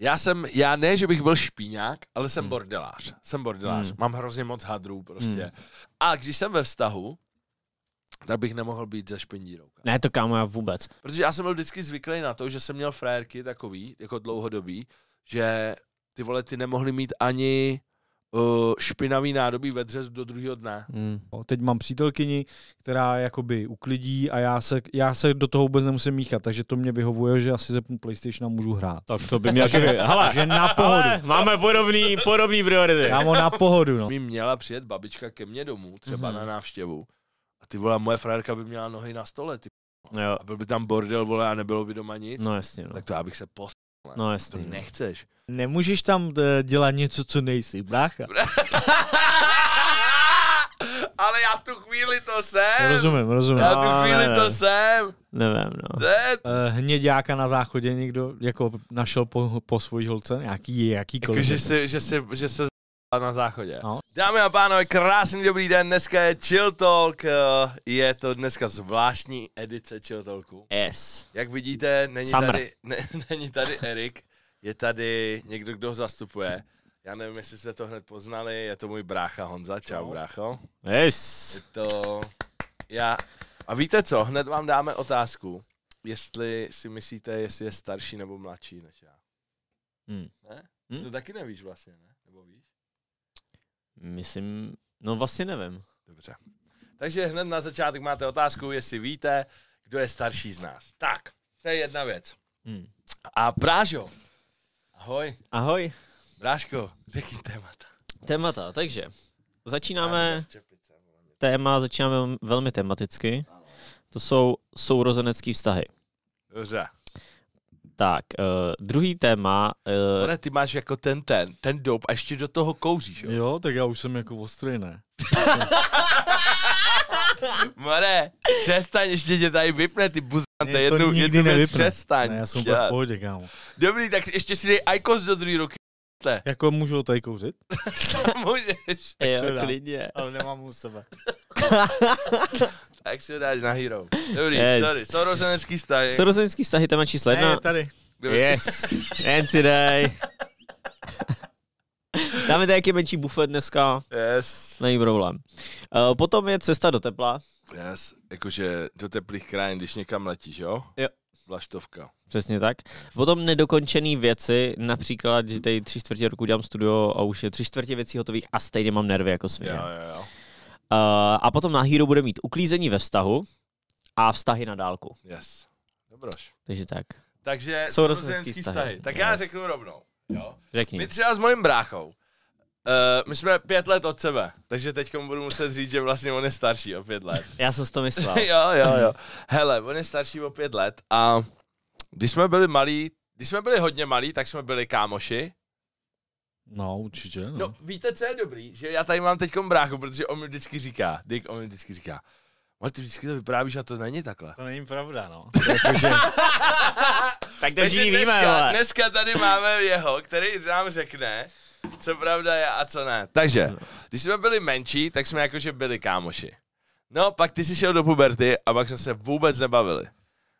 Já jsem, já ne, že bych byl špíňák, ale jsem hmm. bordelář. Jsem bordelář. Hmm. Mám hrozně moc hadrů prostě. Hmm. A když jsem ve vztahu, tak bych nemohl být za špindírou. Ne, to kámo, já vůbec. Protože já jsem byl vždycky zvyklý na to, že jsem měl frajerky takový, jako dlouhodobý, že ty vole, ty nemohli mít ani Eh, špinavý nádobí ve dřez do druhého dne. Hmm. O, teď mám přítelkyni, která jakoby uklidí a já se, já se do toho vůbec nemusím míchat, takže to mě vyhovuje, že asi ze PlayStation a můžu hrát. Tak to by mě že, Hele, že na pohodu. Hele, máme podobný, podobný priority. Kámo, na pohodu, no. Mi měla přijet babička ke mně domů, třeba hmm na návštěvu. A ty vole, moje frajerka by měla nohy na stole, ty Jo. A byl by tam bordel, vole, a nebylo by doma nic. No jasně, no. Tak to já bych se post No jasný. To nechceš. Nemůžeš tam eh, dělat něco, co nejsi, brácha. Ale já v tu chvíli to jsem. Rozumím, rozumím. Já v tu no, chvíli nevím. to jsem. Nevím, no. Uh, hněďáka na záchodě někdo jako našel po, po svůj holce? Nějaký, jakýkoliv. Jako, že, se, že, se, že se na záchodě. No. Dámy a pánové, krásný dobrý den, dneska je Chill Talk, eh, je to dneska zvláštní edice Chill Talku. Yes. Jak vidíte, není, Summer. tady, ne, není tady Erik, je tady někdo, kdo ho zastupuje. Já nevím, jestli jste to hned poznali, je to můj brácha Honza, čau no. brácho. Yes. Je to já. A víte co, hned vám dáme otázku, jestli si myslíte, jestli je starší nebo mladší než já. Hmm. Ne? Hmm? To taky nevíš vlastně, ne? Nebo víš? Myslím, no vlastně nevím. Dobře. Takže hned na začátek máte otázku, jestli víte, kdo je starší z nás. Tak, to je jedna věc. Hmm. A Brážo, ahoj. Ahoj. Bráško, řekni témata. Témata, takže začínáme, téma začínáme velmi tematicky. To jsou sourozenecké vztahy. Dobře. Tak, uh, druhý téma... Uh... Eh, Ale ty máš jako ten ten, ten dop a ještě do toho kouříš, jo? Jo, tak já už jsem jako ostrý, ne? More, přestaň, ještě tě tady vypne, ty buzante, jednu, jednu věc přestaň. Ne, já jsem v pohodě, kámo. Dobrý, tak ještě si dej Icos do druhé roky. Jako můžu tady kouřit? Můžeš. Jo, klidně. Ale nemám u sebe. tak si ho dáš na hero. Dobrý, yes. sorry. Sorozenecký vztahy. Sorozenecký vztahy, tam má číslo jedna. Ne, tady. Yes, jen si dej. Dáme taky menší bufet dneska. Yes. Není problém. Uh, potom je cesta do tepla. Yes, jakože do teplých krajin, když někam letíš, jo? Jo. Vlaštovka. Přesně tak. Potom nedokončené věci, například, že tady tři čtvrtě roku dělám studio a už je tři čtvrtě věcí hotových a stejně mám nervy jako svině. Jo, jo, jo. Eh, a potom na Hero bude mít uklízení ve vztahu a vztahy na dálku. Yes. Dobroš. Takže tak. Takže sourozenský vztahy. vztahy. Tak yes. já řeknu rovnou. Jo? Řekni. My třeba s mojím bráchou, Uh, my jsme pět let od sebe, takže teď budu muset říct, že vlastně on je starší o pět let. Já jsem si to myslel. jo, jo, jo. Hele, on je starší o pět let a když jsme byli malí, když jsme byli hodně malí, tak jsme byli kámoši, No, určitě. No. no, víte, co je dobrý? Že já tady mám teď bráchu, protože on mi vždycky říká, Dick on mi vždycky říká, ale ty vždycky to vyprávíš a to není takhle. To není pravda, no. Takže tak to všichni víme, dneska, ale. dneska tady máme jeho, který nám řekne, co pravda je a co ne. Takže, když jsme byli menší, tak jsme jakože byli kámoši. No, pak ty jsi šel do puberty a pak jsme se vůbec nebavili.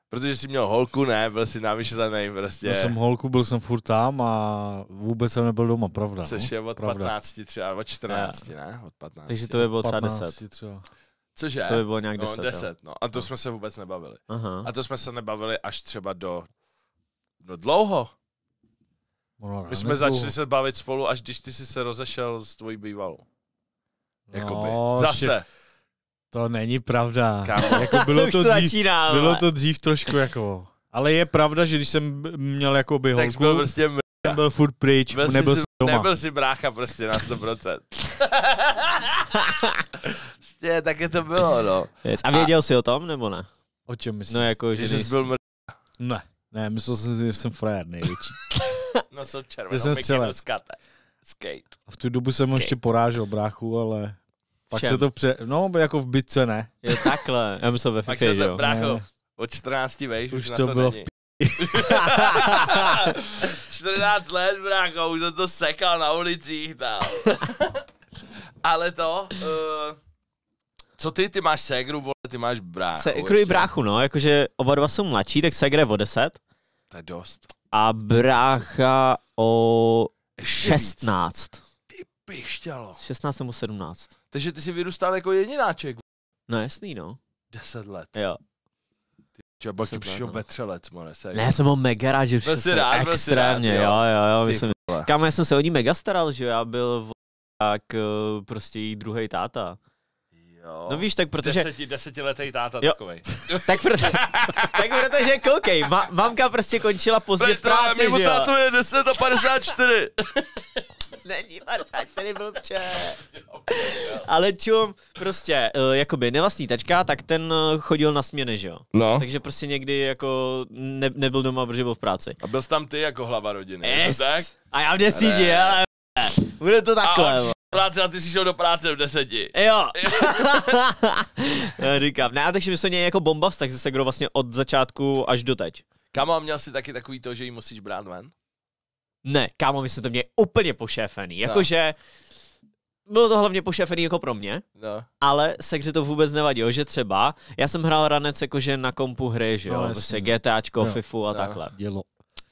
Protože jsi měl holku, ne, byl jsi namyšlený prostě. Byl jsem holku, byl jsem furt tam a vůbec jsem nebyl doma, pravda. Což no. je od pravda. 15 třeba, od 14, ne? ne? Od 15. Takže to by bylo třeba 10. Třeba. Cože? To by bylo nějak 10. No, 10 no. A to no. jsme se vůbec nebavili. Aha. A to jsme se nebavili až třeba do, do no, dlouho. No, My jsme dlouho. začali se bavit spolu, až když ty jsi se rozešel s tvojí bývalou. Jakoby. No, Zase. Ještě to není pravda. Kámo. Jako bylo, to dřív, začíná, bylo to dřív trošku jako... Ale je pravda, že když jsem měl jako by holku, byl, prostě mrka. jsem byl furt pryč, byl nebyl si, jsi, doma. Nebyl si brácha prostě na 100%. prostě tak je to bylo, no. Yes. A věděl a... jsi o tom, nebo ne? O čem myslíš? No jako, že, že jsi byl mrka. Ne, ne, myslel jsem si, že jsem frajer největší. no jsem červenou, že jsem Skate. A v tu dobu jsem Skate. ještě porážel bráchu, ale pak Všem. se to pře... No, jako v bitce ne. Je takhle. Já myslím ve FIFA, Pak se to, brácho, od 14 vejš, už, už na to, to bylo není. v 14 let, brácho, už jsem to sekal na ulicích tam. Ale to, uh, co ty, ty máš segru, vole, ty máš bráchu. Segru jako i bráchu, no, jakože oba dva jsou mladší, tak segre o 10. To je dost. A brácha o 16. Ty pištělo. 16 nebo 17. Takže ty jsi vyrůstal jako jedináček. No jasný, no. Deset let. Jo. Čo, pak ti přišel vetřelec, mane, se. Ne, jsem byl mega rád, že přišel rád, extrémně, rád, jo, jo, jo, myslím. Kam já jsem se o ní mega staral, že já byl tak eh, prostě jí druhý táta. Jo. No víš, tak protože... Deseti, desetiletý táta jo. takovej. tak, proto, tak protože, koukej, ma, mamka prostě končila pozdě v práci, že jo. tátu je 10 a 54. Není 54, blbče. Ale čum, prostě, eh, jakoby nevlastní tačka, tak ten eh, chodil na směny, že jo? No. Takže prostě někdy jako ne, nebyl doma, protože byl v práci. A byl jsi tam ty jako hlava rodiny, yes. tak? A já v desíti, ale bude to takhle. A práce a ty jsi šel do práce v deseti. Jo. Eh, říkám, ne, takže my jsme jako bomba vztah se Segrou vlastně od začátku až do teď. Kamo, měl jsi taky takový to, že ji musíš brát ven? Ne, kámo, my jsme to měli úplně pošéfený. No. Jakože bylo to hlavně pošéfený jako pro mě, no. ale sekře to vůbec nevadilo, že třeba, já jsem hrál ranec jakože na kompu hry, že jo, no, prostě no. GTAčko, no. FIFU a no. takhle. Dělo.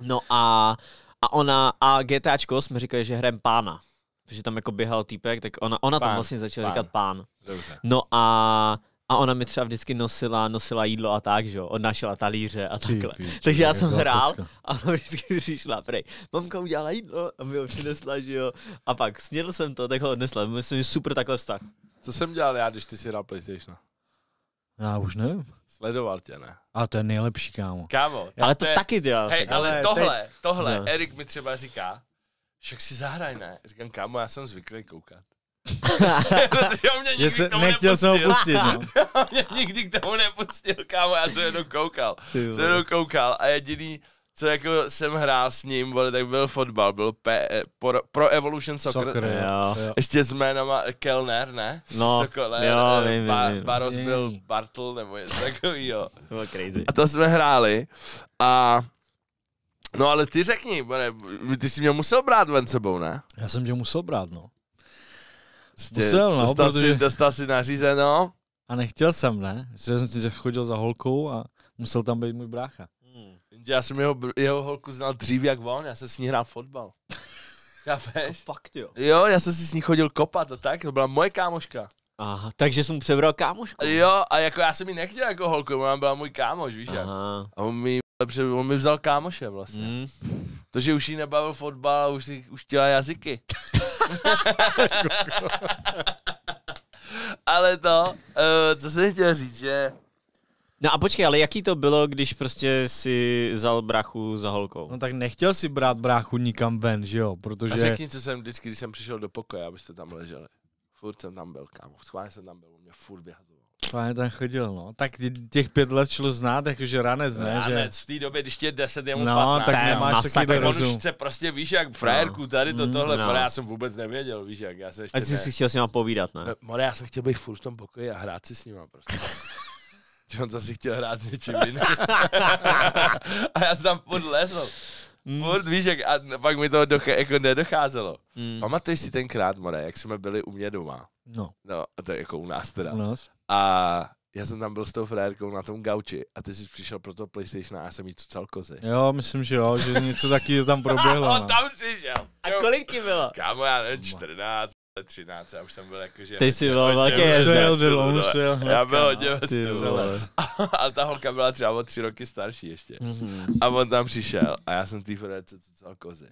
No a, a ona, a GTAčko jsme říkali, že hrem pána, protože tam jako běhal týpek, tak ona, ona pán. tam vlastně začala pán. říkat pán. Dobře. No a a ona mi třeba vždycky nosila, nosila jídlo a tak, že jo, odnášela talíře a takhle. Píči, Takže já jsem hrál a ona vždycky přišla, prej, mamka udělala jídlo a mi ho přinesla, že jo. A pak snědl jsem to, tak ho odnesla. Myslím, že super takhle vztah. Co jsem dělal já, když ty si hrál PlayStation? Já už nevím. Sledoval tě, ne? A to je nejlepší, kámo. Kámo. Ale to je... taky dělal. Hej, ale, ne, tohle, teď... tohle, no. Erik mi třeba říká, však si zahraj, ne? Říkám, kámo, já jsem zvyklý koukat. Protože mě nikdy se, k tomu nechtěl nepustil. jsem ho pustit, no. mě nikdy k tomu nepustil, kámo, já jsem jenom koukal. Tyvo. Jsem jenom koukal a jediný, co jako jsem hrál s ním, bude, tak byl fotbal, byl P, eh, pro, Pro Evolution Soccer. Soccer jo. Ještě s jménama Kellner, ne? No, Sokoler, jo, eh, vím, ba, vím, Baros vím. byl Bartl nebo něco takového. To bylo crazy. A to jsme hráli a No ale ty řekni, bude, ty jsi mě musel brát ven sebou, ne? Já jsem tě musel brát, no. Prostě Musel, no, dostal, protože... si, dostal si nařízeno. A nechtěl jsem, ne? Že jsem si chodil za holkou a musel tam být můj brácha. Hmm. Já jsem jeho, jeho holku znal dřív jak on, já jsem s ní hrál fotbal. Já veš? Fakt jo. Jo, já jsem si s ní chodil kopat a tak, to byla moje kámoška. Aha, takže jsem mu přebral kámošku. Jo, a jako já jsem ji nechtěl jako holku, ona byla můj kámoš, víš Aha. jak. A on mi Protože on mi vzal kámoše vlastně. Mm. To, že už jí nebavil fotbal, a už, si, už těla jazyky. ale to, uh, co jsem chtěl říct, že... No a počkej, ale jaký to bylo, když prostě si vzal brachu za holkou? No tak nechtěl si brát brachu nikam ven, že jo, protože... A řekni, co jsem vždycky, když jsem přišel do pokoje, abyste tam leželi. Furt jsem tam byl, kámo, schválně jsem tam byl, mě furt vyhazoval. Sláně tam chodil, no. Tak těch pět let šlo znát, jakože ranec, ne? Ranec, že... v té době, když tě je deset, je mu no, patná, tak nemáš taky rozum. Tak prostě víš, jak frajerku no. tady to tohle, mm, no. more, já jsem vůbec nevěděl, víš, jak já jsem ještě... A ty ne... si chtěl s nima povídat, ne? No, more, já jsem chtěl být furt v tom pokoji a hrát si s nima prostě. že on zase chtěl hrát s něčím jiným. a já jsem tam podlezl. Mm. Furt, víš, jak, a pak mi to doch- jako nedocházelo. Mm. Pamatuješ si tenkrát, More, jak jsme byli u mě doma? No. No, a to je jako u nás teda. U nás. A já jsem tam byl s tou frajerkou na tom gauči a ty jsi přišel pro to PlayStation a já jsem jí tu celkozy. Jo, myslím, že jo, že něco taky tam proběhlo. On no. tam přišel. A kolik ti bylo? Kámo, já nevím, 14. 13, já už jsem byl jakože... Ty jsi byl velký jezdec. Já byl hodně A ta holka byla třeba o tři roky starší ještě. Mhm. A on tam přišel a já jsem tý frederce cucal kozy.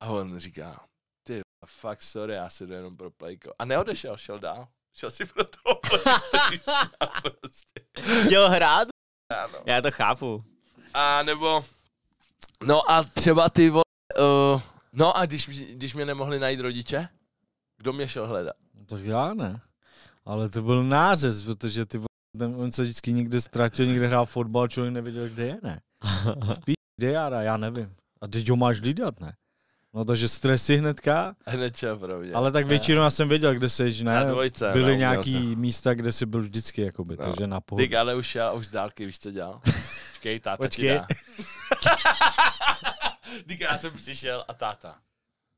A on říká, ty fakt sorry, já si jdu jenom pro playko. A neodešel, šel dál že si pro toho prostě. Chtěl hrát? Ano. Já to chápu. A nebo, no a třeba ty vole, uh, no a když, když mě nemohli najít rodiče, kdo mě šel hledat? No tak já ne. Ale to byl nářez, protože ty ten, on se vždycky někde ztratil, někde hrál fotbal, člověk nevěděl, kde je, ne? kde já, já nevím. A teď ho máš lidat, ne? No takže stresy hnedka. Hned mě. Ale tak většinou já jsem věděl, kde jsi, ne? Na dvojce. Byly no, nějaký místa, kde jsi byl vždycky, jakoby, no. takže na pohodu. Dík, ale už já už z dálky, víš, co dělal? Počkej, táta Počkej. ti dá. Dík, já jsem přišel a táta.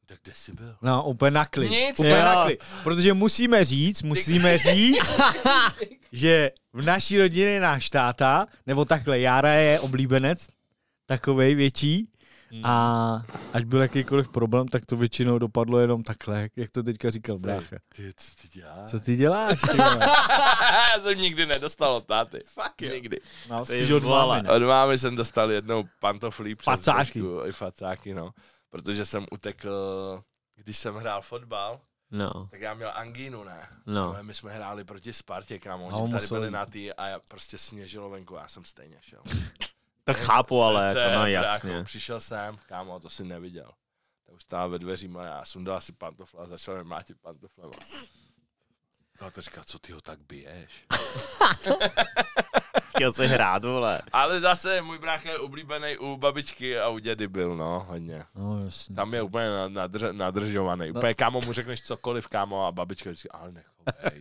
Tak kde jsi byl? No, úplně na klid. Nic, úplně na klid. Protože musíme říct, musíme říct, že v naší rodině náš táta, nebo takhle, Jára je oblíbenec, takovej větší, a hmm. ať byl jakýkoliv problém, tak to většinou dopadlo jenom takhle, jak to teďka říkal brácha. Ty, co ty děláš? Co ty děláš? Ty Já jsem nikdy nedostal od táty. Fuck jo. Nikdy. No, spíš od mámy. Od mámy jsem dostal jednou pantoflí přes facáky. i facáky, no. Protože jsem utekl, když jsem hrál fotbal, No. Tak já měl angínu, ne? No. Ale my jsme hráli proti Spartě, kámo. Oni no, tady museli. byli na tý a já prostě sněžilo venku a já jsem stejně šel. Tak chápu, ale srdce, to jako, no jako jasně. Jako přišel jsem, kámo, to si neviděl. Tak už stál ve dveří a já sundal si pantofle a začal mlátit pantofle. No a to říká, co ty ho tak biješ? chtěl si hrát, vole. Ale zase můj brácha je oblíbený u babičky a u dědy byl, no, hodně. No, jasně. Tam je úplně nadr- nadržovaný. Úplně kámo mu řekneš cokoliv, kámo, a babička říká, ale nechovej.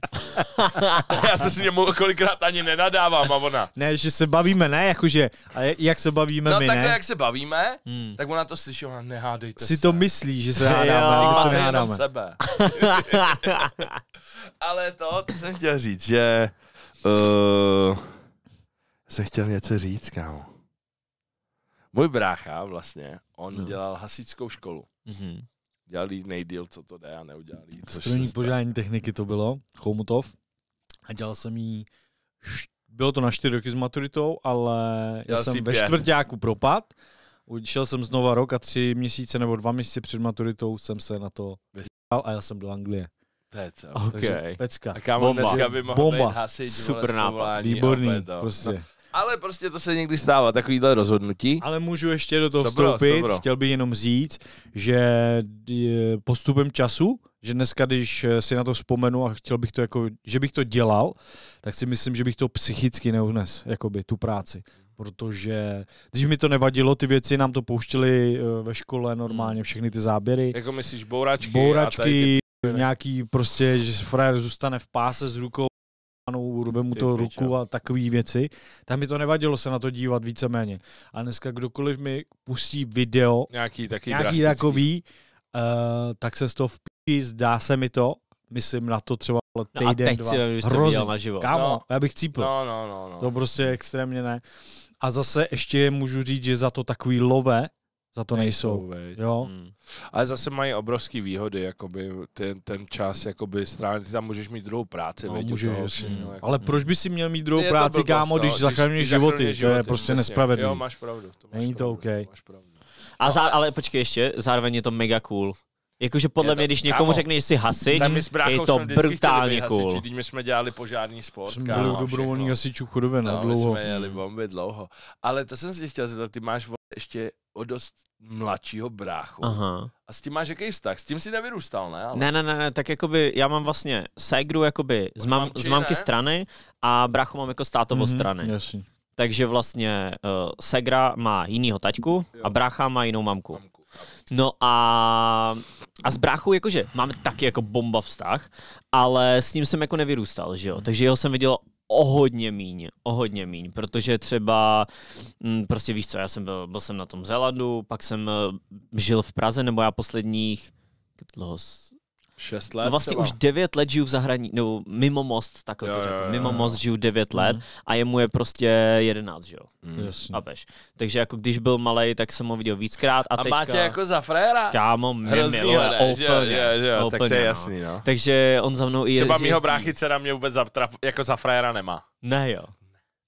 Já se s němu kolikrát ani nenadávám a ona. Ne, že se bavíme, ne, jakože, a jak se bavíme no, my, takhle, ne? jak se bavíme, hmm. tak ona to slyší, ona nehádejte Si se. to myslí, že se hádáme, jo, se nehádáme. sebe. ale to, to jsem chtěl říct, že... Uh, se chtěl něco říct, kámo. Můj brácha vlastně, on no. dělal hasičskou školu. Mm-hmm. Dělal jí nejdíl, co to jde a neudělal jí. Strojní požádání techniky to bylo, Chomutov. A dělal jsem jí, bylo to na čtyři roky s maturitou, ale dělal já jsem ve pět. čtvrtáku propad. Učil jsem znova rok a tři měsíce nebo dva měsíce před maturitou jsem se na to vystal a já jsem do Anglie. To je co. Okay. Takže pecka. A kámo, Bomba. dneska by mohl Bomba. Být hasič, Super nápad. Výborný, prostě. No, ale prostě to se někdy stává, takovýhle rozhodnutí. Ale můžu ještě do toho dobro, vstoupit. Dobro. Chtěl bych jenom říct, že eh, postupem času, že dneska, když eh, si na to vzpomenu a chtěl bych to jako, že bych to dělal, tak si myslím, že bych to psychicky neunes, jakoby tu práci. Protože když mi to nevadilo, ty věci nám to pouštěly eh, ve škole normálně, hmm. všechny ty záběry. Jako myslíš bouračky? Bouračky, tady... nějaký prostě, že frajer zůstane v páse s rukou urve mu to ruku a takové věci, tak mi to nevadilo se na to dívat víceméně. A dneska kdokoliv mi pustí video, nějaký, taky nějaký takový, uh, tak se z toho vpíjí, zdá se mi to, myslím na to třeba týden, no a teď dva. si hrozně. na Kámo, no. já bych cípl. No, no, no, no. To prostě extrémně ne. A zase ještě můžu říct, že za to takový love, za to nejsou. nejsou jo? Hmm. Ale zase mají obrovské výhody, jakoby ten, ten čas jakoby strán, ty tam můžeš mít druhou práci. No, můžeš, toho, jasný, no, hmm, jako, Ale hmm. proč by si měl mít druhou je práci, blbost, kámo, no, když, když zachraňuješ životy, životy, to je prostě jasně. nespravedlný. Jo, máš pravdu. To máš Není to pravdu, OK. Máš pravdu. A zá, ale počkej ještě, zároveň je to mega cool. Jakože podle to, mě, když někomu kámo, řekne, že jsi hasič, my je to brutálně cool. když my jsme dělali požární sport, Jsme byli dobrovolní hasičů chudové na no, no, dlouho. jsme jeli hmm. bomby dlouho. Ale to jsem si chtěl zeptat, ty máš ještě o dost mladšího bráchu. Aha. A s tím máš jaký vztah? S tím si nevyrůstal, ne? Ale... Ne, ne, ne, ne, tak jakoby já mám vlastně ségru jakoby z, mam, mamči, z mamky ne? strany a bráchu mám jako státovo mm-hmm, strany. Jasný. Takže vlastně uh, eh, segra má jinýho taťku jo. a brácha má jinou mamku. mamku. No a, a s bráchou jakože máme taky jako bomba vztah, ale s ním jsem jako nevyrůstal, že jo. Takže jeho jsem viděl o hodně míň, o hodně míň, protože třeba, mm, prostě víš co, já jsem byl, byl jsem na tom Zelandu, pak jsem eh, žil v Praze, nebo já posledních, dlouho, Šest no let. No vlastně třeba. už devět let žiju v zahraničí, nebo mimo most, takhle jo, to řeknu. Mimo jo, most žiju devět mm. let a jemu je prostě jedenáct, že jo. Mm. A veš. Takže jako když byl malý, tak jsem ho viděl víckrát. A, a teďka... máte jako za fréra? Kámo, mě Hrozný miluje, úplně, že jo, jo, úplně, tak to je jasný, no. no. Takže on za mnou i je Třeba mýho bráchy dcera mě vůbec za, jako za fréra nemá. Ne jo.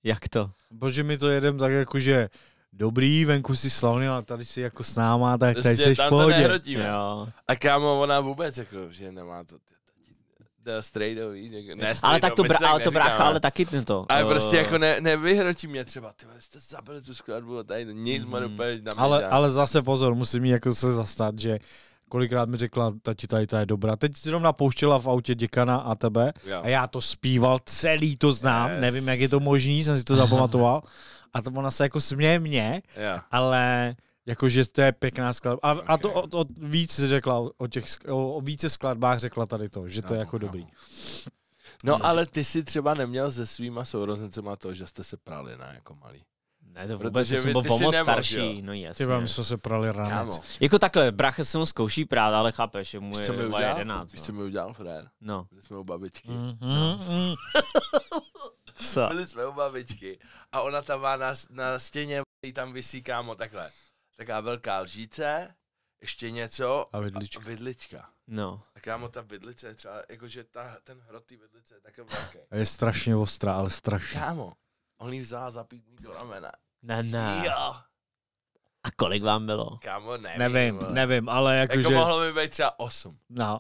Jak to? Bože, my to jedem tak jako, že dobrý, venku si slavný, a tady si jako s náma, tak prostě tady jsi v pohodě. Jo. A kámo, ona vůbec jako, že nemá to, strejdo, víš, ne, strejdo, ale tak to, bra, ale to brácha, ale taky to. Ale uh... prostě jako ne, nevyhrotí mě třeba, ty jste zabili tu skladbu a tady nic mm. má úplně na mě, ale, ale zase pozor, musím jí jako se zastat, že kolikrát mi řekla, tati, tady ta je dobrá. Teď zrovna pouštěla v autě děkana a tebe yeah. a já to zpíval, celý to znám, yes. nevím, jak je to možný, jsem si to zapamatoval. a to ona se jako směje mě, yeah. ale jakože to je pěkná skladba. A, okay. a to, o, o, víc řekla o těch, o, o více skladbách řekla tady to, že to no, je jako no. dobrý. No, no ale ty si třeba neměl se svýma sourozencema to, že jste se prali, na jako malý. Ne, to vůbec, Protože jsem byl o moc starší, jo. no jasně. Ty vám, jsme se prali ráno. Jako takhle, bracha se mu zkouší právě, ale chápeš, že mu je mi udělal? 11. Víš, no. co mi udělal, Fred? No. Byli jsme u babičky. Mm-hmm. co? Byli jsme u babičky a ona tam má na, na stěně, tam vysí, kámo, takhle. Taká velká lžíce, ještě něco a vidlička. A vidlička. No. A kámo, ta vidlice je třeba, jakože ta, ten hrotý vidlice je takový velký. A je strašně ostrá, ale strašně. Kámo, on ji vzala zapít do ramena ne, ne. Jo. A kolik vám bylo? Kámo, nevím. Nevím, vole. nevím, ale jako, jako že... mohlo mi být třeba 8. No.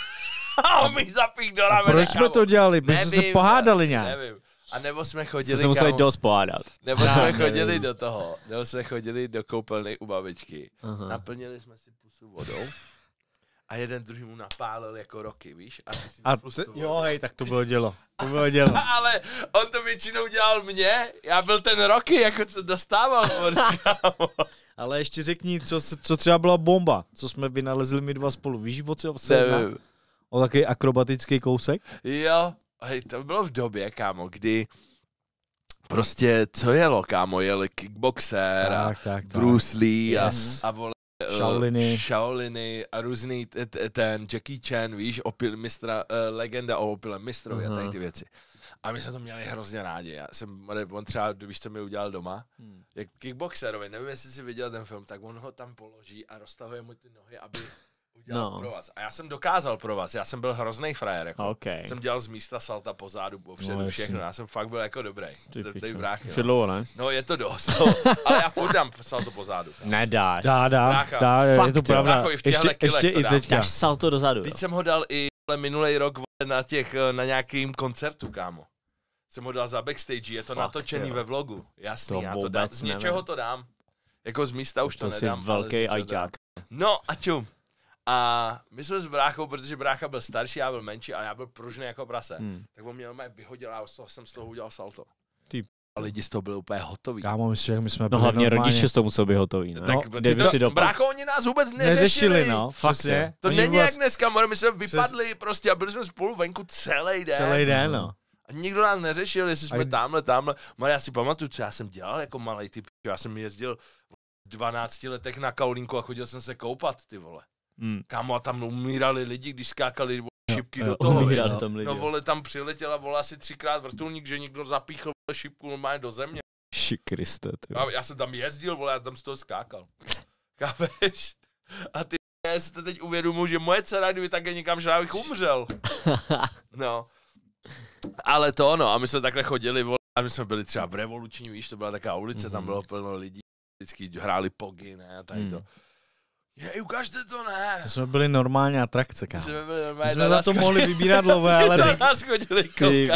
a on mi zapík do ramene, Proč kámo? jsme to dělali? Protože jsme se pohádali nějak. Nevím. A nebo jsme chodili... Se museli dost pohádat. Nebo jsme chodili do toho, nebo jsme chodili do koupelny u babičky. Uh-huh. Naplnili jsme si pusu vodou a jeden druhý mu napálil jako roky, víš? A, a t- jo, hej, tak to bylo dělo. To bylo dělo. Ale on to většinou dělal mě, já byl ten roky, jako co dostával. Ale ještě řekni, co, co třeba byla bomba, co jsme vynalezli my dva spolu. Víš, o co se O takový akrobatický kousek? Jo, hej, to bylo v době, kámo, kdy prostě co jelo, kámo, jeli kickboxer tak, a tak, tak. Bruce Lee yes. a, a vole Eh, Shaoliny. Shaoliny a různý ten Jackie Chan, víš, opil mistra, eh, legenda o opilem mistrovi a tady mhm. ty věci. A my jsme to měli hrozně rádi. Já jsem, on třeba, víš, co mi udělal doma, hmm. jak kickboxerovi, nevím, jestli jsi viděl ten film, tak on ho tam položí a roztahuje mu ty nohy, aby udělal no. pro vás. A já jsem dokázal pro vás, já jsem byl hrozný frajer. Jako. Okay. Jsem dělal z místa salta po zádu, popředu, no, všechno. Já jsem fakt byl jako dobrý. Ty bráchy, Už je dlouho, ne? No je to dost, no. ale já furt dám salto po zádu. Nedáš. Dá, dá, dá, dá, fakt, je to pravda. Brácho, ještě, ještě, to i teďka. Dáš salto dozadu. Teď jsem ho dal i minulý rok na, těch, eh, na nějakým koncertu, kámo. Jsem ho dal za backstage, je to Fakt, natočený jo. ve vlogu. Jasný, to já to dám. Z něčeho nevím. to dám. Jako z místa už to, to nedám. velký ajťák. No a čum. A my jsme s bráchou, protože brácha byl starší, já byl menší, a já byl pružný jako prase. Hmm. Tak on mě jenom vyhodil a z toho jsem z toho udělal salto. Ty a lidi z toho byli úplně hotoví. Kámo, myslím, že my jsme no hlavně normálně. rodiče z toho museli být hotoví, No, tak, no, by si dopad... Brácho, oni nás vůbec neřešili. Neřešili, no, fakt je. To oni není vás... jak dneska, more, my jsme vypadli Přes... prostě a byli jsme spolu venku celý den. Celý den, no. A nikdo nás neřešil, jestli jsme a... tamhle, tamhle. Mare, já si pamatuju, co já jsem dělal jako malý typ. Já jsem jezdil v 12 letech na kaulínku a chodil jsem se koupat, ty vole. Hmm. Kámo, a tam umírali lidi, když skákali šipky jo, do toho. Umírali tam lidi. No vole, tam přiletěla, vola asi třikrát vrtulník, že někdo zapíchl vole, šipku normálně do země. Šikriste, ty. Já, já jsem tam jezdil, vole, já tam z toho skákal. Kápeš? A ty já si to teď uvědomuji, že moje dcera, kdyby také někam šla, bych umřel. No. Ale to no, a my jsme takhle chodili, vole, a my jsme byli třeba v revoluční, víš, to byla taková ulice, mm-hmm. tam mhm. bylo plno lidí, vždycky hráli pogy, ne, a tady to. Hmm. Hej, ukažte to, ne. My jsme byli normální atrakce, kámo. My jsme, byli My jsme za to chodili. mohli vybírat lové, ale... Na nás chodili ty,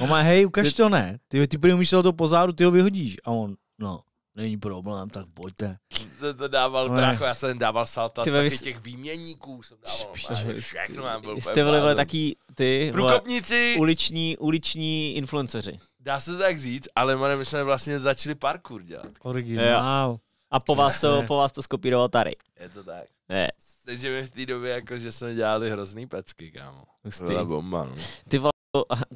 On má, hej, ukaž to, ne. Ty, ty umíš to pozáru, ty ho vyhodíš. A on, no, není problém, tak pojďte. To, to dával no, brácho, já jsem dával salta ty vys... těch výměníků, jsem dával všechno, byl Jste byli vole ty Průkopníci. Vole, uliční, uliční influenceři. Dá se to tak říct, ale my jsme vlastně začali parkour dělat. Originál. Jo a po vás, to, po vás to skopíroval tady. Je to tak. Ne. Takže my v té době jako, že jsme dělali hrozný pecky, kámo. Hustý. Byla bomba, no. Ty vole,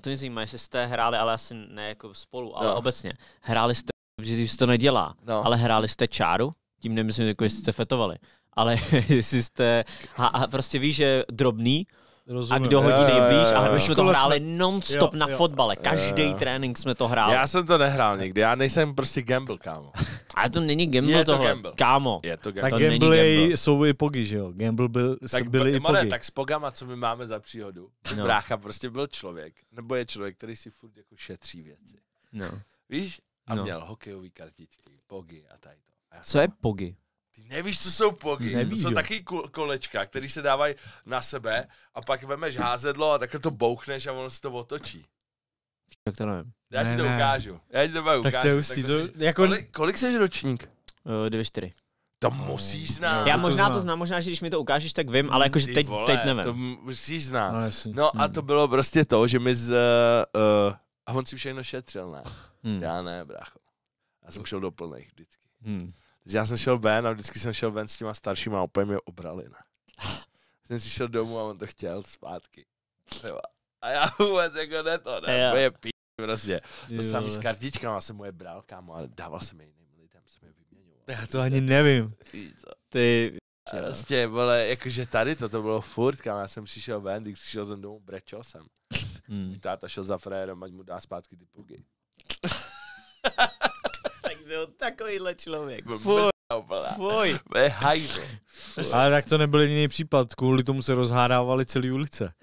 to mě zajímá, jestli jste hráli, ale asi ne jako spolu, ale no. obecně. Hráli jste, že už to nedělá, no. ale hráli jste čáru? Tím nemyslím, jako jestli jste fetovali. Ale jestli jste, a, a prostě víš, že drobný, Rozumím. A kdo hodí nejblíž. A my jsme to jako hráli non-stop jo, na jo. fotbale. Každý trénink jsme to hráli. Já jsem to nehrál nikdy. Já nejsem prostě gamble, kámo. Ale to není gamble je tohle. gamble. Kámo. Je to gamble. Tak to gamble, gamble. jsou i pogy, že jo? Gamble byl, tak, byli i pogy. Tak s pogama, co my máme za příhodu. No. Brácha prostě byl člověk. Nebo je člověk, který si furt jako šetří věci. No. Víš? A no. měl hokejový kartičky, pogy a tady to. A co je pogy? nevíš, co jsou pogy. Neví, to jsou taky kolečka, které se dávají na sebe a pak vemeš házedlo a takhle to bouchneš a ono se to otočí. Tak to nevím. Já ne, ti to ne. ukážu. Já ti to ukážu. Tak to už to, Jsi... jako... kolik, kolik jsi ročník? Uh, dvě, čtyři. To musíš no, znát. Já možná to znám, to znám možná, že když mi to ukážeš, tak vím, ale jakože teď, vole, teď nevím. To musíš znát. No, no a to hmm. bylo prostě to, že mi z... Uh, a on si všechno šetřil, ne? Hmm. Já ne, brácho. Já jsem šel do plných vždycky. Hmm. Takže já jsem šel ven a vždycky jsem šel ven s těma staršíma a úplně mě obrali, ne. jsem si šel domů a on to chtěl zpátky. A já vůbec jako ne to, ne, to je pí, prostě. To samý s kartičkama jsem moje bral, kámo, ale dával jsem je jiným lidem, jsem je vyměňoval. Já to ani nevím. Ty, a prostě, vole, jakože tady to, to bylo furt, kámo, já jsem přišel ven, když přišel jsem domů, brečel jsem. Hmm. táta šel za frérem, ať mu dá zpátky ty pugy. byl takovýhle člověk. Fuj. Fuj. Hajde. Ale tak to nebyl jediný případ, kvůli tomu se rozhádávali celý ulice.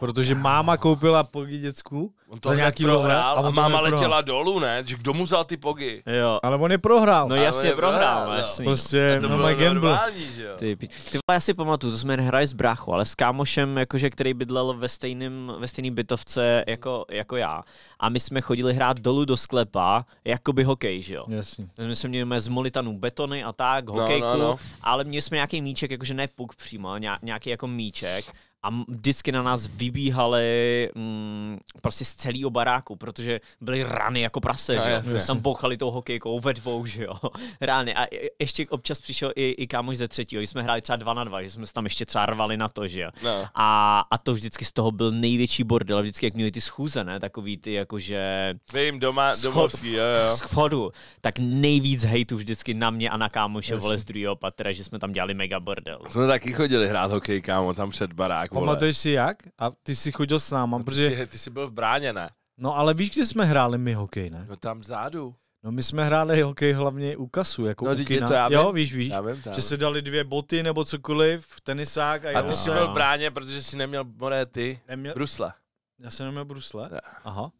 Protože máma koupila pogy děcku on to za nějaký prohrál a, a máma letěla dolů, ne? Že kdo mu vzal ty pogy? Jo. Ale on je prohrál. No jasně, je prohrál, prohrál no jasně. No. Prostě, a to no bylo normální, že jo? Ty, ty já si pamatuju, to jsme hrali s brachu, ale s kámošem, jakože, který bydlel ve, stejným, ve stejným bytovce jako, jako já. A my jsme chodili hrát dolů do sklepa, jakoby hokej, že jo? Jasně. My jsme měli z molitanů betony a tak, no, hokejku, no, no, no. ale měli jsme nějaký míček, jakože ne puk přímo, nějaký jako míček a vždycky na nás vybíhali mm, prostě z celého baráku, protože byly rany jako prase, no, že jo? Tam bouchali tou hokejkou ve dvou, že jo? Rány. A e, ještě občas přišel i, i kámoš ze třetího, jsme hráli třeba dva na dva, že jsme se tam ještě třeba rvali na to, že jo? No. A, a to vždycky z toho byl největší bordel, vždycky jak měli ty schůze, ne? Takový ty jakože... Vím, doma, domovský, jo, jo. Schodu, tak nejvíc hejtu vždycky na mě a na kámoše vole z druhého patra, že jsme tam dělali mega bordel. Jsme taky chodili hrát hokej, kámo, tam před barák jak vole. Pamatuješ si jak? A ty jsi chodil s náma, no, protože... Ty jsi, ty jsi byl v bráně, ne? No ale víš, kde jsme hráli my hokej, ne? No tam vzadu. No my jsme hráli hokej hlavně u kasu, jako no, u kina. To já vím. Jo, víš, víš, já vím, já že se dali dvě boty nebo cokoliv, tenisák a A ty jsi byl no. v bráně, protože jsi neměl moré ty, neměl... brusle. Já jsem neměl brusle? Ne. Aha.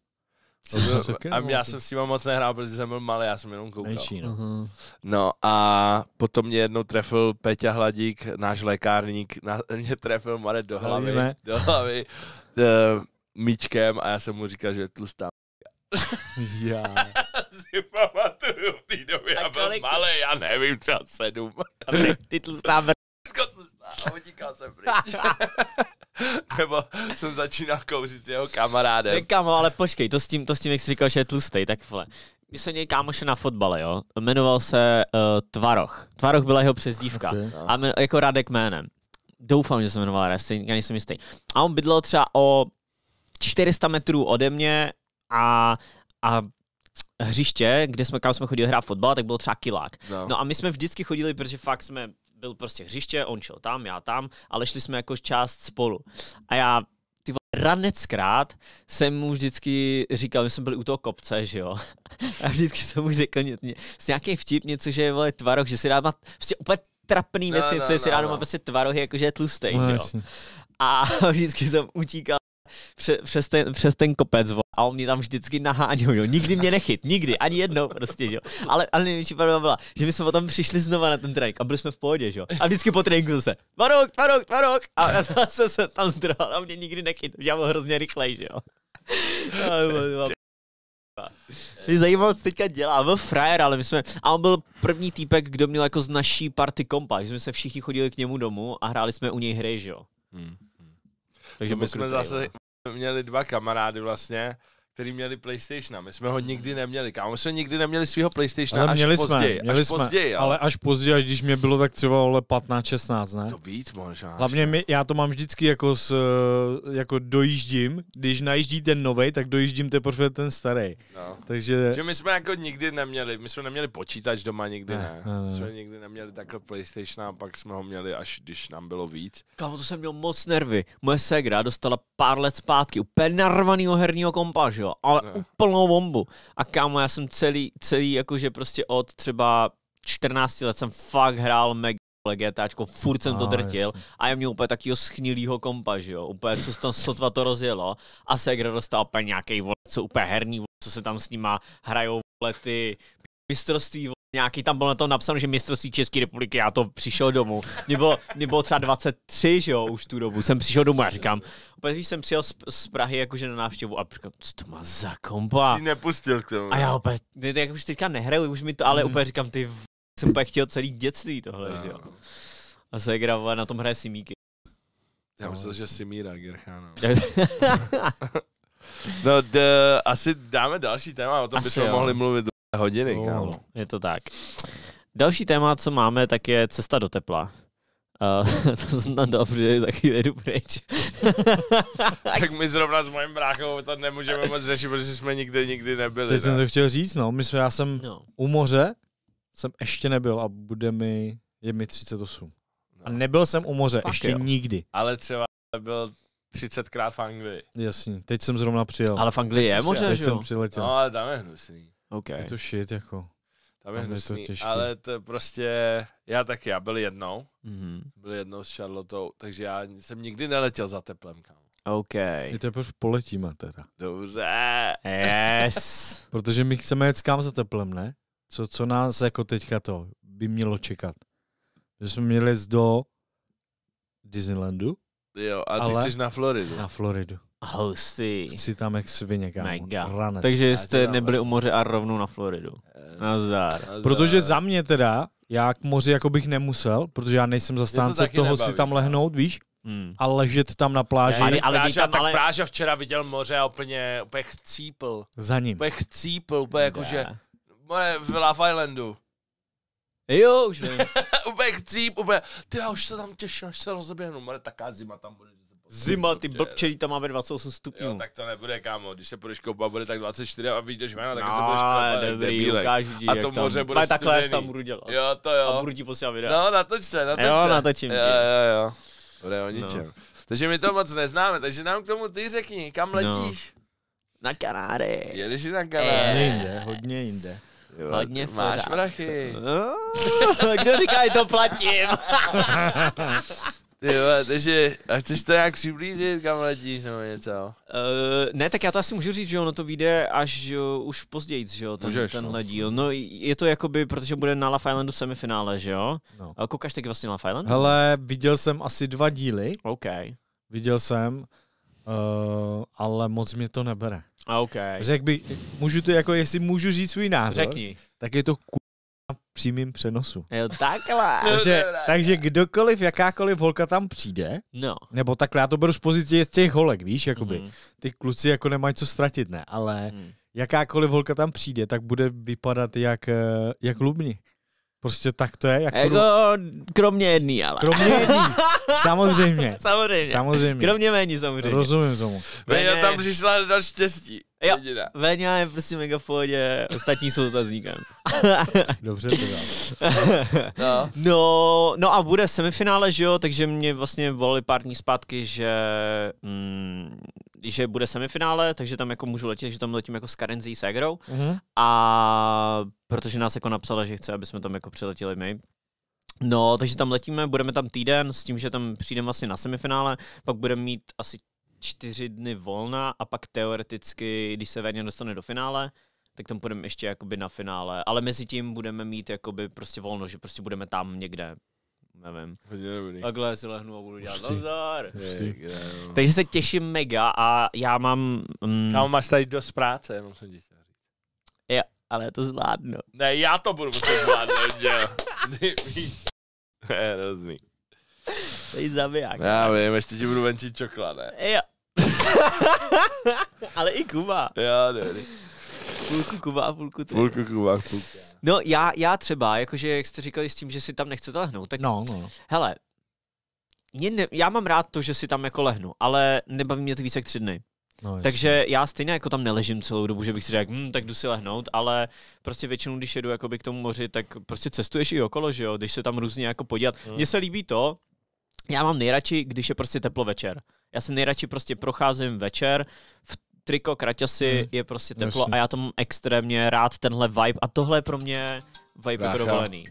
A já jsem s tím moc nehrál, protože jsem byl malý, já jsem jenom koukal. Nejčí, no. Mhm. no a potom mě jednou trefil Peťa Hladík, náš lékárník, na, mě trefil Mare do hlavy, Hlavíme. do hlavy uh, míčkem a já jsem mu říkal, že je tlustá. Já. si pamatuju v té době, já byl malý, já nevím, třeba sedm. ty tlustá br... tlustá, a jsem pryč. Nebo jsem začínal kouřit s jeho kamarádem. Ne, kamo, ale počkej, to s tím, to s tím jak jsi říkal, že je tlustej, tak vole. My jsme měli kámoše na fotbale, jo. Jmenoval se uh, Tvaroch. Tvaroch byla jeho přezdívka. Okay. A mě, jako Radek jménem. Doufám, že se jmenoval Radek, já nejsem jistý. A on bydlel třeba o 400 metrů ode mě a, a hřiště, kde jsme, kam jsme chodili hrát fotbal, tak byl třeba kilák. No. no a my jsme vždycky chodili, protože fakt jsme byl prostě hřiště, on šel tam, já tam, ale šli jsme jako část spolu. A já ty raneckrát jsem mu vždycky říkal, my jsme byli u toho kopce, že jo. A vždycky jsem mu řekl ně, ně, s nějaký vtip něco, že je vole tvaroh, že si dá má prostě úplně trapný věci, no, no, co no, si no. ráno má prostě tvarohy, jakože je tlustý, no, že jo. Jasný. A vždycky jsem utíkal pře, přes, ten, přes ten kopec vo, a on mě tam vždycky naháněl, jo. Nikdy mě nechyt, nikdy, ani jednou prostě, jo. Ale, ale největší pravda byla, že my jsme potom přišli znova na ten trénink a byli jsme v pohodě, jo. A vždycky po tréninku zase, varok, varok, varok. A já zase se tam zdrhal a mě nikdy nechyt, já byl hrozně rychlej, že jo. Mě zajímalo, co teďka dělá. Byl frajer, ale my jsme... A on byl první týpek, kdo měl jako z naší party kompa, že jsme se všichni chodili k němu domů a hráli jsme u něj hry, že jo. Hmm. hmm. Takže my jsme zase, měli dva kamarády vlastně který měli PlayStation. My jsme ho nikdy neměli. Kámo, my jsme nikdy neměli svého PlayStation až měli později. Jsme, měli až jsme, později, ale... ale až později, až když mě bylo tak třeba ole 15, 16, ne? To víc možná. Hlavně mi, já to mám vždycky jako, s, eh, jako dojíždím, když najíždí ten nový, tak dojíždím teprve ten starý. No. Takže... Že my jsme jako nikdy neměli, my jsme neměli počítač doma nikdy ne. ne. ne, ne. My jsme nikdy neměli takhle PlayStation a pak jsme ho měli až když nám bylo víc. Kámo, to jsem měl moc nervy. Moje segra dostala pár let zpátky úplně narvanýho herního kompa, že? že jo, ale ne. úplnou bombu. A kámo, já jsem celý, celý jakože prostě od třeba 14 let jsem fakt hrál mega GTAčko, furt jsem to drtil a, a já měl úplně takového schnilýho kompa, že jo, úplně co se tam sotva to rozjelo a Segra dostal úplně nějaký vole, co úplně herní, vole, co se tam s nima hrajou vole, ty mistrovství nějaký tam bylo na tom napsáno, že mistrovství České republiky, já to přišel domů. Mě bylo, mě bylo třeba 23, že jo, už tu dobu. Jsem přišel domů a říkám, opět, když jsem přijel z, z Prahy jakože na návštěvu a říkám, co to má za kompa? Jsi nepustil k tomu. A já opět, jak už teďka nehraju, už mi to, ale opět mhm. úplně říkám, ty jsem úplně chtěl celý dětství tohle, no. že jo. A se gra, na tom hraje Simíky. Já no, myslím, že Simíra Gerchana. No, d- asi dáme další téma, o tom bychom mohli mluvit hodiny, no, kámo. Je to tak. Další téma, co máme, tak je cesta do tepla. Uh, to znám dobře, za chvíli jdu pryč. tak my zrovna s mojím bráchou to nemůžeme moc řešit, protože jsme nikdy nikdy nebyli. Teď ne? jsem to chtěl říct, no. My jsme, já jsem no. u moře, jsem ještě nebyl a bude mi, je mi 38. No. A nebyl jsem u moře, Fak ještě jo. nikdy. Ale třeba byl 30krát v Anglii. Jasně, teď jsem zrovna přijel. Ale v Anglii je moře, že jo? Teď jsem přiletěl. No, ale tam je hnusný. Okay. Je to shit jako. Tam je, hnusný, je to těžký. ale to prostě, já taky, já byl jednou, mm-hmm. byl jednou s Charlotou, takže já jsem nikdy neletěl za teplem, kam. OK. My teprve poletíme teda. Dobře. Yes. Protože my chceme jet kam za teplem, ne? Co, co nás jako teďka to by mělo čekat? Že jsme měli jít do Disneylandu. Jo, a ty ale chceš na Floridu. Na Floridu. Hosty. Chci tam jak svině, kámo. Mega. Ranec. Takže jste nebyli u moře a rovnou na Floridu. Eh, nazdar. Protože za mě teda, já k moři jako bych nemusel, protože já nejsem zastánce to toho nebaví, si tam no. lehnout, víš? Hmm. A ležet tam na pláži. Ale, ale práža, tam, tak Práža včera viděl moře a úplně, úplně chcípl. Za ním. Úplně chcípl, úplně jakože moje V Love Islandu. Jo, už vím. úplně chcíp, úplně, ty já už se tam těším, až se rozeběhnu, Moje taká zima tam bude. Zima, ty prostě. blbčelí, tam máme 28 stupňů. Jo, tak to nebude, kámo. Když se půjdeš koupat, bude tak 24 a vyjdeš ven, tak no, se budeš koupat. Dobrý, ukážu ti, A to moře bude Ale takhle tam budu dělat. Jo, to jo. A budu ti posílat videa. No, natoč se, natoč jo, se. natočím. Jo, jo, jo. Bude o ničem. No. Takže my to moc neznáme, takže nám k tomu ty řekni, kam no. letíš? No. Na Kanáry. Jedeš na Kanáry. Yes. Jinde, hodně jinde. Jo, Hodně Máš vrachy. No, kdo říká, že to platím? Ty vole, takže a chceš to nějak přiblížit, kam letíš nebo něco? Uh, ne, tak já to asi můžu říct, že ono to vyjde až jo, eh, už později, že jo, ten, Můžeš, tenhle no. díl. No je to jakoby, protože bude na Love Islandu semifinále, že jo? No. A koukáš taky vlastně Love Island? Hele, viděl jsem asi dva díly. OK. Viděl jsem, uh, ale moc mě to nebere. OK. Řekl bych, můžu to jako, jestli můžu říct svůj názor. Řekni. Tak je to přímým přenosu. Jo, takhle. No, takže, takže kdokoliv, jakákoliv holka tam přijde, no. nebo takhle, já to beru z pozice těch holek, víš, jakoby, mm. ty kluci jako nemají co ztratit, ne, ale mm. jakákoliv holka tam přijde, tak bude vypadat jak, eh, jak lubni. Prostě tak to je. Jako, jako kromě jedný, ale. Kromě jedný. Samozřejmě. samozřejmě. Samozřejmě. Kromě méně samozřejmě. Rozumím tomu. Méně tam přišla na štěstí. Jo, Véňa je prostě mega v pohodě, ostatní jsou otazníkem. Dobře to no. no, no a bude semifinále, že jo, takže mě vlastně volali pár dní zpátky, že, mm, že bude semifinále, takže tam jako můžu letět, že tam letím jako s Karenzí Segrou. Uh-huh. Mhm. A protože nás jako napsala, že chce, aby jsme tam jako přiletěli my, No, takže tam letíme, budeme tam týden s tím, že tam přijdeme vlastně na semifinále, pak budeme mít asi čtyři dny volna a pak teoreticky, když se Verně dostane do finále, tak tam půjdeme ještě jakoby na finále, ale mezi tím budeme mít jakoby prostě volno, že prostě budeme tam někde, nevím. Takhle si lehnu a budu dělat nazdar. Takže se těším mega a já mám... Mm, Kámo, máš tady dost práce, jenom jsem ti Jo, ale já to zvládnu. Ne, já to budu muset zvládnout, jo. To je zabiják. Já vím, ještě ti budu venčit čokoládu. Jo. Ale i Kuba. Já ne, ne. Půlku Kuba a půlku ty. Půlku Kuba, půlku. No já, já třeba, jakože jak jste říkali s tím, že si tam nechcete lehnout, tak... No, no. Hele, mě ne, já mám rád to, že si tam jako lehnu, ale nebaví mě to víc jak tři dny. No, Takže já stejně jako tam neležím celou dobu, že bych si řekl, hm, tak jdu si lehnout, ale prostě většinou, když jedu jakoby k tomu moři, tak prostě cestuješ i okolo, že jo, když se tam různě jako podívat. No. Mně se líbí to, já mám nejradši, když je prostě teplo večer. Já se nejradši prostě procházím večer v triko, kraťasy, mm. je prostě teplo Jasně. a já tomu extrémně rád tenhle vibe a tohle je pro mě vibe Vácha. dovolený.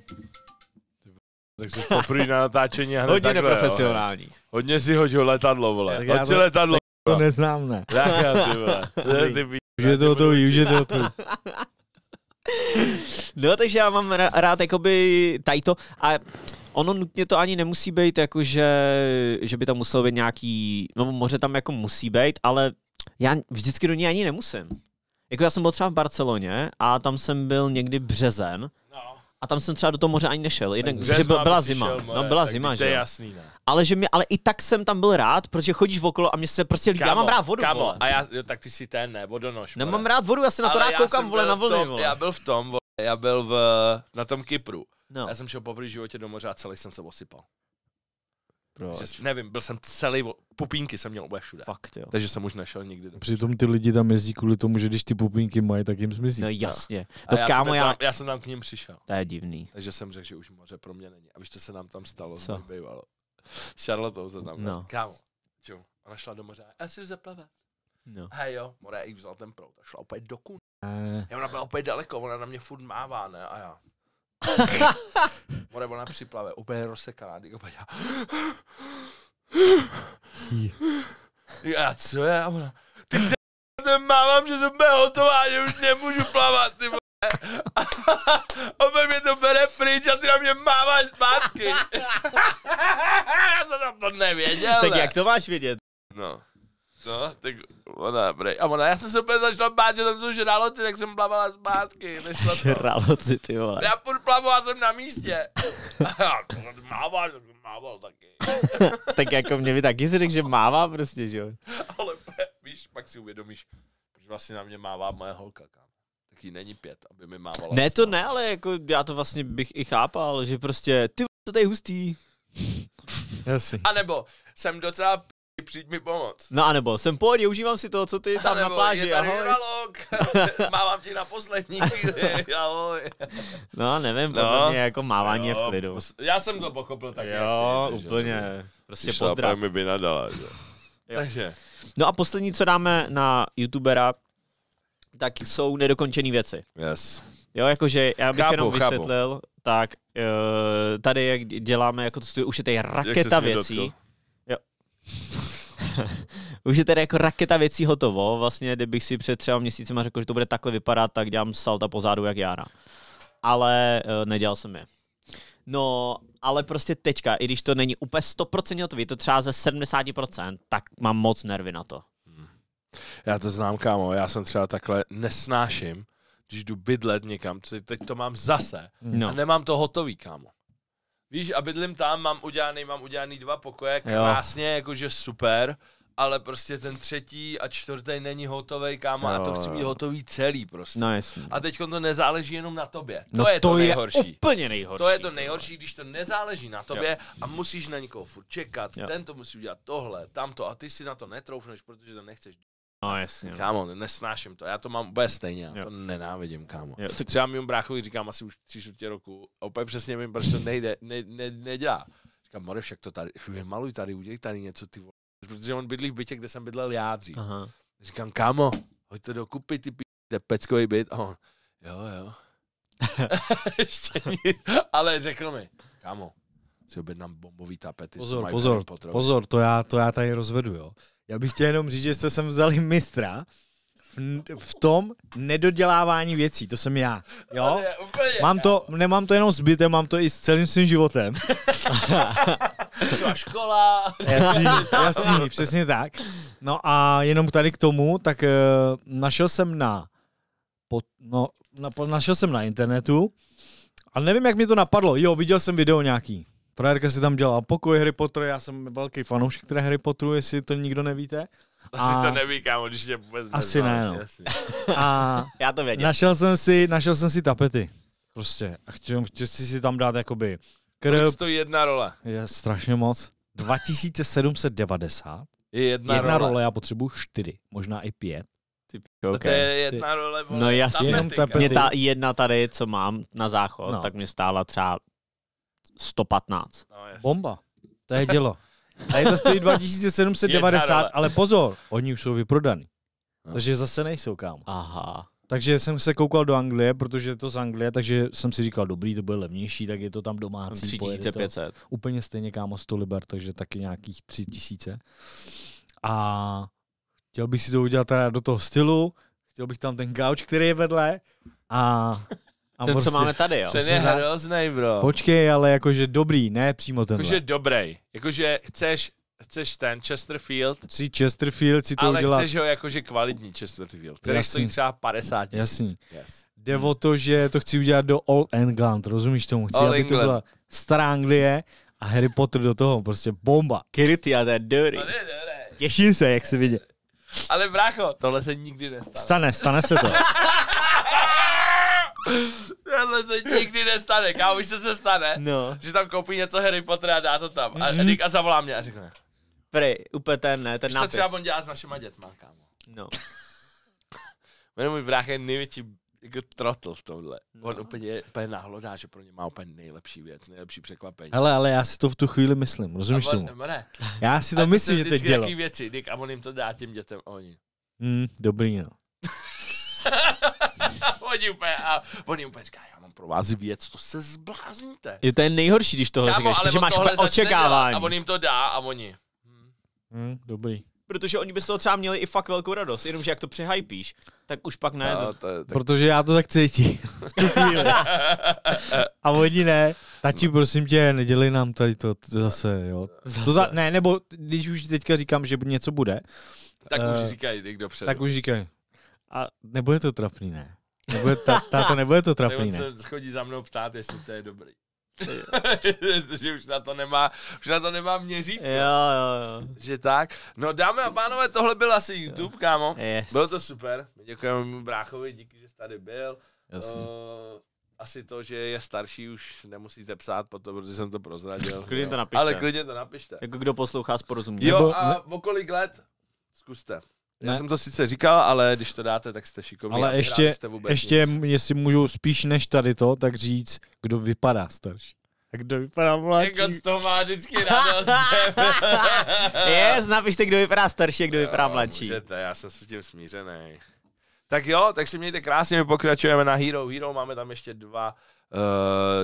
Tak jsi poprvé na natáčení a hned Hodně takhle, neprofesionální. Jo. Hodně si hodil letadlo, vole. Tak Hoď si letadlo. To neznám, ne. Brácha, ty vole. Ty, ty, už je to hotový, už je to hotový. No, takže já mám rád jakoby tajto a ono nutně to ani nemusí být, jako že, že by tam muselo být nějaký, no moře tam jako musí být, ale já vždycky do ní ani nemusím. Jako já jsem byl třeba v Barceloně a tam jsem byl někdy březen no. a tam jsem třeba do toho moře ani nešel. Jeden, že byla, byla zima. Šel, no, moje, no, byla zima, že? To je jasný, ne? Ale, že mě, ale i tak jsem tam byl rád, protože chodíš okolo a mě se prostě líbí. Já mám rád vodu. Kamo, a já, jo, tak ty si ten ne, vodonož. Nemám rád vodu, já se na to ale rád koukám, vole, na vlny. Já byl v tom, vole, já byl v, na tom Kypru. No. Já jsem šel poprvé životě do moře a celý jsem se osypal. Proč? nevím, byl jsem celý, pupínky jsem měl úplně všude. Fakt, jo. Takže jsem už nešel nikdy. Do Přitom ty lidi tam jezdí kvůli tomu, že když ty pupínky mají, tak jim zmizí. No, no. jasně. To já, kámo, jsem já... Tam, já jsem tam k ním přišel. To je divný. Takže jsem řekl, že už moře pro mě není. A víš, co se nám tam stalo? Co? Bývalo. S Charlotou se tam no. Kámo, čo? ona šla do moře. Já si zaplave. No. Hej jo, moře jich vzal ten prout a šla opět do kun. Eh. Ona byla opět daleko, ona na mě furt mává, ne? A já. More, ona připlave, úplně rozsekaná, díko paťa. Já co je? A ona, ty d***, mám, že jsem byl hotová, že už nemůžu plavat, ty a pak mě to bere pryč a ty na mě máváš zpátky. Já jsem to nevěděl. Tak ne? jak to máš vědět? No. No, tak ona, brej. A ona, já jsem se úplně začal bát, že tam jsou žraloci, tak jsem plavala zpátky. Nešlo Žraloci, ty vole. Já půjdu plavoval jsem na místě. mával, mával taky. tak jako mě by taky si řekl, že mává prostě, že jo. Ale víš, pak si uvědomíš, že vlastně na mě mává moje holka, kam není pět, aby mi mávala. Ne, to ne, ale jako já to vlastně bych i chápal, že prostě ty to tady hustý. Jasně. A nebo jsem docela přijď mi pomoct. No anebo jsem pohodě, užívám si to, co ty tam anebo, na pláži, je tady ahoj. mávám ti na poslední chvíli, ahoj. No nevím, no, podle mě jako mávání jo, je v klidu. Já jsem to pochopil tak. Jo, jak úplně, že? prostě Když pozdrav. mi by nadala, že? Takže. No a poslední, co dáme na youtubera, tak jsou nedokončené věci. Yes. Jo, jakože já bych chápu, jenom vysvětlil, tak eh, tady jak děláme, jako to studio, už je tady raketa věcí. Dotkl? už je tady jako raketa věcí hotovo. Vlastně, kdybych si před třeba měsícem řekl, že to bude takhle vypadat, tak dělám salta pozadu jak Jára. Ale uh, nedělal jsem je. No, ale prostě teďka, i když to není úplně 100% hotový, to třeba ze 70%, tak mám moc nervy na to. Hmm. Já to znám, kámo, já jsem třeba takhle nesnáším, když jdu bydlet někam, teď to mám zase no. a nemám to hotový, kámo. Víš, a bydlím tam, mám udělaný, mám udělaný dva pokoje, krásně, jo. jakože super, ale prostě ten třetí a čtvrtý není hotový, kámo, jo, a to chci mít hotový celý prostě. No, A teď to nezáleží jenom na tobě. No to je to, to je nejhorší. úplně nejhorší. To je to nejhorší, když to nezáleží na tobě jo. a musíš na někoho furt čekat. Jo. Ten to musí udělat tohle, tamto a ty si na to netroufneš, protože to nechceš No, jasně. No. Kámo, nesnáším to. Já to mám úplně stejně. Já jo. to nenávidím, kámo. Jo. Třeba mým bráchovi říkám asi už tři čtvrtě roku. A opět přesně vím, proč to nejde, ne, ne, nedělá. Říkám, more, však to tady, vymaluj tady, udělej tady něco, ty vole. Protože on bydlí v bytě, kde jsem bydlel já dřív. Aha. Říkám, kámo, hoď to dokupy, ty p***, peckový byt. A on, jo, jo. Ještě nic. Ale řekl mi, kámo, si objednám bombový tapety. Pozor, pozor, pozor, to já, to já tady rozvedu, jo. Já bych chtěl jenom říct, že jste sem vzali mistra v, v tom nedodělávání věcí. To jsem já. Jo? mám to, nemám to jenom s bytem, mám to i s celým svým životem. škola. Jasný, jasný, přesně tak. No a jenom tady k tomu, tak uh, našel jsem na, pod, no, na našel jsem na internetu a nevím, jak mi to napadlo. Jo, viděl jsem video nějaký. Prajerka si tam dělala pokoj Harry Potter, já jsem velký fanoušek které Harry Potteru, jestli to nikdo nevíte. Asi a... to neví, kámo, když tě vůbec Asi ne, no. A já to věděl. Našel jsem si, našel jsem si tapety. Prostě. A chtěl, chtěl si si tam dát jakoby krb. Kolik stojí jedna rola? Je strašně moc. 2790. Je jedna, jedna rola. role. já potřebuju čtyři, možná i pět. Ty, okay. To je jedna role, vole, No jasně, mě ta jedna tady, co mám na záchod, no. tak mě stála třeba 115. No, Bomba. To je dělo. A je to stojí 2790, ale pozor, oni už jsou vyprodaný. No. Takže zase nejsou, kámo. Aha. Takže jsem se koukal do Anglie, protože je to z Anglie, takže jsem si říkal, dobrý, to bude levnější, tak je to tam domácí. 3500. To. Úplně stejně, kámo, 100 liber, takže taky nějakých 3000. A chtěl bych si to udělat teda do toho stylu, chtěl bych tam ten gauč, který je vedle a a ten, prostě, co máme tady, jo. Ten je hrozný, bro. Počkej, ale jakože dobrý, ne přímo ten. Jakože dobrý. Jakože chceš chceš ten Chesterfield. Si Chesterfield, si to ale udělat. Ale chceš ho jakože kvalitní Chesterfield, který Jasný. stojí třeba 50 tisíc. Jasný. Yes. Jde hmm. o to, že to chci udělat do All England, rozumíš tomu? Chci, All aby England. to byla stará Anglie a Harry Potter do toho, prostě bomba. Kryty a ten je Těším se, jak se vidět. Ale brácho, tohle se nikdy nestane. Stane, stane se to. Tohle se nikdy nestane, kámo, už se se stane, no. že tam koupí něco Harry Potter a dá to tam. A, mhm. a, zavolá mě a řekne. Prej, úplně ten ne, ten Víš, nápis. co třeba on dělá s našima dětma, kámo. No. Jmenuji můj brácha je největší jako trotl v tomhle. No. On úplně, úplně nahlodá, že pro ně má úplně nejlepší věc, nejlepší překvapení. Ale, ale já si to v tu chvíli myslím, rozumíš on, tomu? Ne. Já si to a myslím, že teď dělám. věci, Dick, a on jim to dá těm dětem, oni. Mm, dobrý, no oni úplně, a oni úplně říkají, já mám pro vás věc, to se zblázníte. Je to je nejhorší, když tohle Kámo, říkáš, že máš očekávání. Dělat, a on jim to dá a oni. Hm. Hmm, dobrý protože oni by z toho třeba měli i fakt velkou radost, jenomže jak to přehypíš, tak už pak ne. No, to, tak... Protože já to tak cítím. a oni ne. Tati, no. prosím tě, nedělej nám tady to zase, jo. Zase. To za, ne, nebo když už teďka říkám, že něco bude. Tak uh, už eh, říkají někdo předu. Tak už říkají. A nebude to trapný, ne? Nebude, ta táto, nebude to trapný, ne? se chodí za mnou ptát, jestli to je dobrý. že už na to nemá, už na to nemá měřítko. Jo, jo, jo. Že tak. No dámy a pánové, tohle byl asi YouTube, jo. kámo. Yes. Bylo to super. Děkujeme mu bráchovi, díky, že jsi tady byl. Jasně. Uh, asi to, že je starší, už nemusíte psát potom, protože jsem to prozradil. klidně to napište. Ale klidně to napište. Jako kdo poslouchá s porozuměním. Jo, a v kolik let? Zkuste. Já ne? jsem to sice říkal, ale když to dáte, tak jste šikovní. Ale ještě, jste vůbec ještě nic. jestli můžu spíš než tady to, tak říct, kdo vypadá starší. A kdo vypadá mladší? Jako z toho má vždycky radost. yes, napište, kdo vypadá starší a kdo jo, vypadá mladší. Můžete, já jsem s tím smířený. Tak jo, tak si mějte krásně, my pokračujeme na Hero Hero, máme tam ještě dva, uh,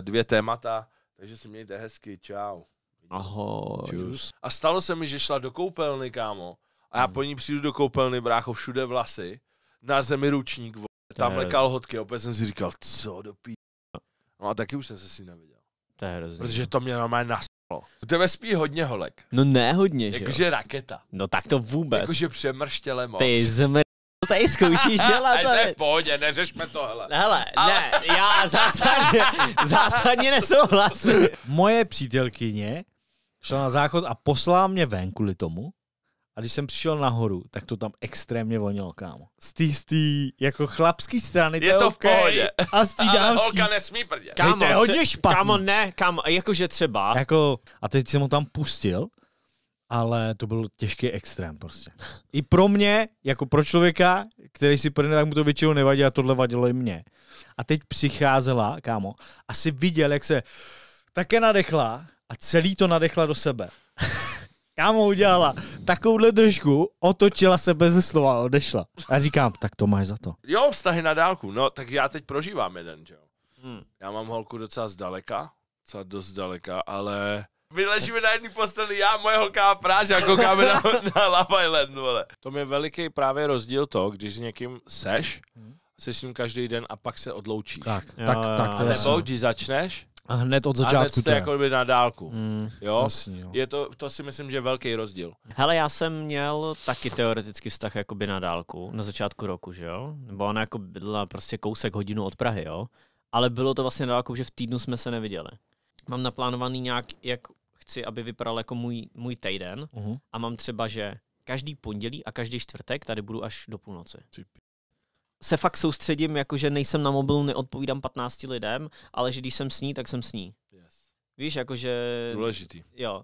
dvě témata, takže si mějte hezky, čau. Ahoj. A stalo se mi, že šla do koupelny, kámo a já po ní přijdu do koupelny, brácho, všude vlasy, na zemi ručník, Tam tamhle kalhotky, opět jsem si říkal, co do pí... No a taky už jsem se si neviděl. To je hrozně. Protože no. to mě normálně nasalo. U tebe spí hodně holek. No ne hodně, že Jakože raketa. No tak to vůbec. Jakože přemrštěle moc. Ty zmr... To tady zkoušíš dělat. to je pohodě, neřešme to, hele. Hele, ne, já zásadně, zásadně nesouhlasím. Moje přítelkyně šla na záchod a poslala mě ven kvůli tomu, a když jsem přišel nahoru, tak to tam extrémně vonilo, kámo. Z té, z tý, jako chlapský strany, je to, to v okay, pohodě. A z té dámský. holka nesmí prdět. Kámo, to je hodně špatný. Kámo, ne, kámo, jakože třeba. Jako, a teď jsem ho tam pustil, ale to byl těžký extrém prostě. I pro mě, jako pro člověka, který si prdne, tak mu to většinou nevadí a tohle vadilo i mě. A teď přicházela, kámo, asi viděl, jak se také nadechla a celý to nadechla do sebe já mu udělala takovouhle držku, otočila se bez slova a odešla. A říkám, tak to máš za to. Jo, vztahy na dálku, no tak já teď prožívám jeden, že jo. Hmm. Já mám holku docela zdaleka, docela dost zdaleka, ale my ležíme na jedné posteli, já, moje holka a práž a koukáme na, na Love Island, vole. To je veliký právě rozdíl to, když s někým seš, hmm. seš s ním každý den a pak se odloučíš. Tak, jo, tak, tak. Nebo když začneš, a hned od začátku. A hned jste jako by na dálku. Mm, jo? Jasný, jo. Je to, to si myslím, že je velký rozdíl. Hele, já jsem měl taky teoreticky vztah by na dálku, na začátku roku, že jo? Nebo ona jako bydla prostě kousek hodinu od Prahy, jo? Ale bylo to vlastně na dálku, že v týdnu jsme se neviděli. Mám naplánovaný nějak, jak chci, aby vypadal jako můj, můj týden uh-huh. a mám třeba, že každý pondělí a každý čtvrtek tady budu až do půlnoci se fakt soustředím, jako že nejsem na mobilu, neodpovídám 15 lidem, ale že když jsem s ní, tak jsem s ní. Yes. Víš, jakože... Důležitý. Jo,